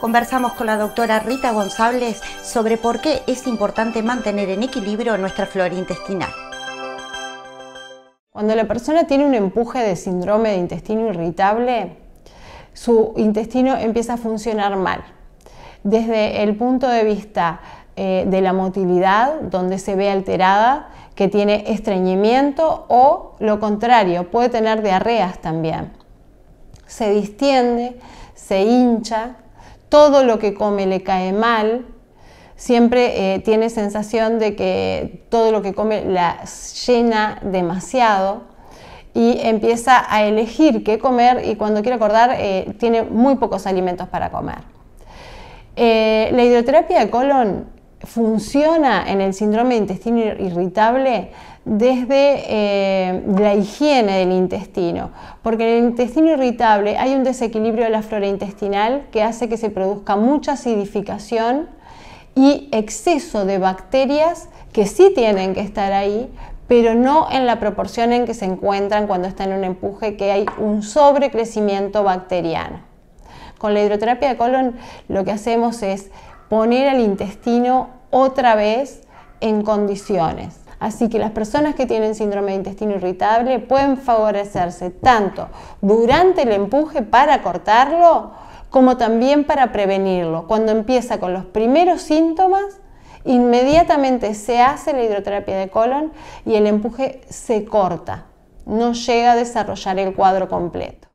Conversamos con la doctora Rita González sobre por qué es importante mantener en equilibrio nuestra flora intestinal. Cuando la persona tiene un empuje de síndrome de intestino irritable, su intestino empieza a funcionar mal. Desde el punto de vista eh, de la motilidad, donde se ve alterada, que tiene estreñimiento o lo contrario, puede tener diarreas también. Se distiende, se hincha, todo lo que come le cae mal, siempre eh, tiene sensación de que todo lo que come la llena demasiado y empieza a elegir qué comer y cuando quiere acordar eh, tiene muy pocos alimentos para comer. Eh, la hidroterapia de colon funciona en el síndrome de intestino irritable desde eh, la higiene del intestino, porque en el intestino irritable hay un desequilibrio de la flora intestinal que hace que se produzca mucha acidificación y exceso de bacterias que sí tienen que estar ahí, pero no en la proporción en que se encuentran cuando está en un empuje, que hay un sobrecrecimiento bacteriano. Con la hidroterapia de colon lo que hacemos es poner el intestino otra vez en condiciones. Así que las personas que tienen síndrome de intestino irritable pueden favorecerse tanto durante el empuje para cortarlo como también para prevenirlo. Cuando empieza con los primeros síntomas, inmediatamente se hace la hidroterapia de colon y el empuje se corta. No llega a desarrollar el cuadro completo.